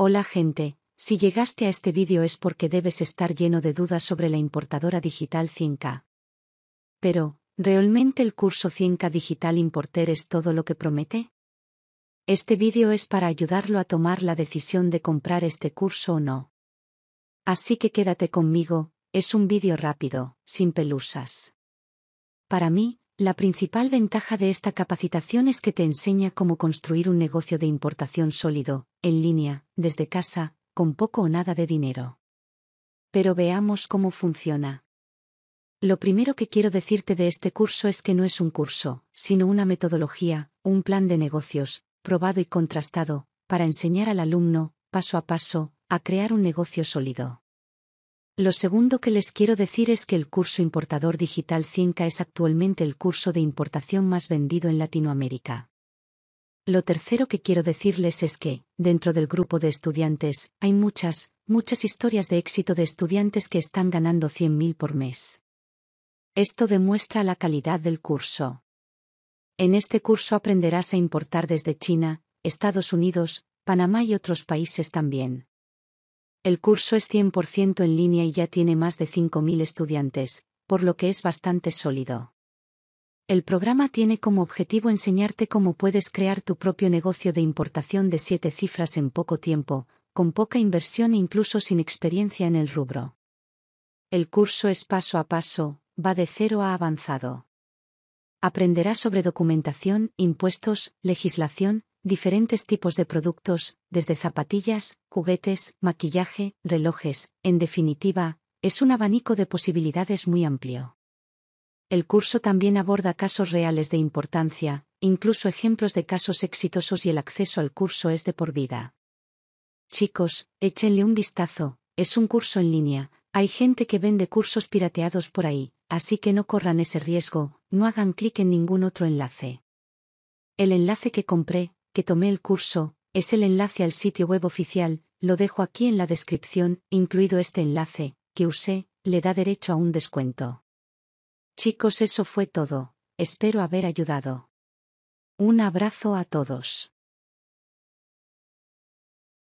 Hola gente, si llegaste a este vídeo es porque debes estar lleno de dudas sobre la importadora digital 100 Pero, ¿realmente el curso 5 Digital Importer es todo lo que promete? Este vídeo es para ayudarlo a tomar la decisión de comprar este curso o no. Así que quédate conmigo, es un vídeo rápido, sin pelusas. Para mí, la principal ventaja de esta capacitación es que te enseña cómo construir un negocio de importación sólido, en línea, desde casa, con poco o nada de dinero. Pero veamos cómo funciona. Lo primero que quiero decirte de este curso es que no es un curso, sino una metodología, un plan de negocios, probado y contrastado, para enseñar al alumno, paso a paso, a crear un negocio sólido. Lo segundo que les quiero decir es que el curso Importador Digital CINCA es actualmente el curso de importación más vendido en Latinoamérica. Lo tercero que quiero decirles es que, dentro del grupo de estudiantes, hay muchas, muchas historias de éxito de estudiantes que están ganando 100.000 por mes. Esto demuestra la calidad del curso. En este curso aprenderás a importar desde China, Estados Unidos, Panamá y otros países también. El curso es 100% en línea y ya tiene más de 5.000 estudiantes, por lo que es bastante sólido. El programa tiene como objetivo enseñarte cómo puedes crear tu propio negocio de importación de siete cifras en poco tiempo, con poca inversión e incluso sin experiencia en el rubro. El curso es paso a paso, va de cero a avanzado. Aprenderás sobre documentación, impuestos, legislación, diferentes tipos de productos, desde zapatillas, juguetes, maquillaje, relojes, en definitiva, es un abanico de posibilidades muy amplio. El curso también aborda casos reales de importancia, incluso ejemplos de casos exitosos y el acceso al curso es de por vida. Chicos, échenle un vistazo, es un curso en línea, hay gente que vende cursos pirateados por ahí, así que no corran ese riesgo, no hagan clic en ningún otro enlace. El enlace que compré, que tomé el curso, es el enlace al sitio web oficial, lo dejo aquí en la descripción, incluido este enlace, que usé, le da derecho a un descuento. Chicos, eso fue todo, espero haber ayudado. Un abrazo a todos.